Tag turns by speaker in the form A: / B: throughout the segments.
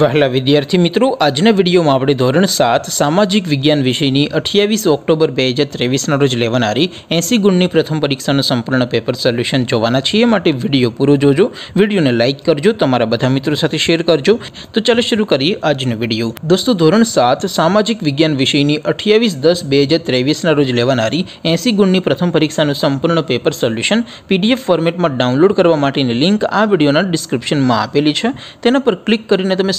A: વહેલા વિદ્યાર્થી મિત્રો આજ ને વિડિયો માં આપણે ધોરણ 7 સામાજિક વિજ્ઞાન વિષય ની 28 ઓક્ટોબર 2023 ના રોજ લેવાણારી 80 ગુણ ની પ્રથમ પરીક્ષા નું સંપૂર્ણ પેપર સોલ્યુશન જોવાના છે એ માટે વિડિયો પૂરો જોજો વિડિયો ને લાઈક કરજો તમારા બધા મિત્રો સાથે શેર કરજો તો ચાલો શરૂ કરીએ આજ ને વિડિયો દોસ્તો ધોરણ 7 સામાજિક વિજ્ઞાન વિષય ની 28 10 2023 ના રોજ લેવાણારી 80 ગુણ ની પ્રથમ પરીક્ષા નું સંપૂર્ણ પેપર સોલ્યુશન PDF ફોર્મેટ માં ડાઉનલોડ કરવા માટે ની લિંક આ વિડિયો ના ડિસ્ક્રિપ્શન માં આપેલી છે તેના પર ક્લિક કરીને તમે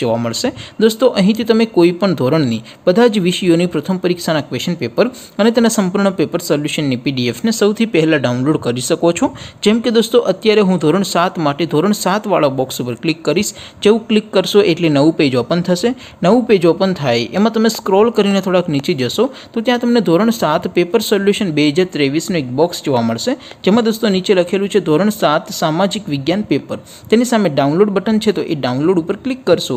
A: જોવા મળશે દોસ્તો અહીંથી તમને કોઈ પણ ધોરણની બધા જ વિષયોની પ્રથમ પરીક્ષાના ક્વેશ્ચન પેપર અને તેના સંપૂર્ણ પેપર સોલ્યુશનની પીડીએફ ને સૌથી પહેલા ડાઉનલોડ કરી શકો છો જેમ કે દોસ્તો અત્યારે હું ધોરણ 7 માટે ધોરણ 7 વાળો બોક્સ પર ક્લિક કરીશ જેઉ ક્લિક કરશો એટલે નવું પેજ ઓપન થશે નવું પેજ ઓપન થાય એમાં તમે સ્ક્રોલ કરીને થોડક નીચે જશો તો ત્યાં તમને ધોરણ 7 પેપર સોલ્યુશન 2023 નો એક બોક્સ જોવા મળશે જેમાં દોસ્તો નીચે લખેલું છે ધોરણ 7 સામાજિક વિજ્ઞાન પેપર તેની સામે ડાઉનલોડ બટન છે તો એ ડાઉનલોડ ઉપર ક્લિક કરશો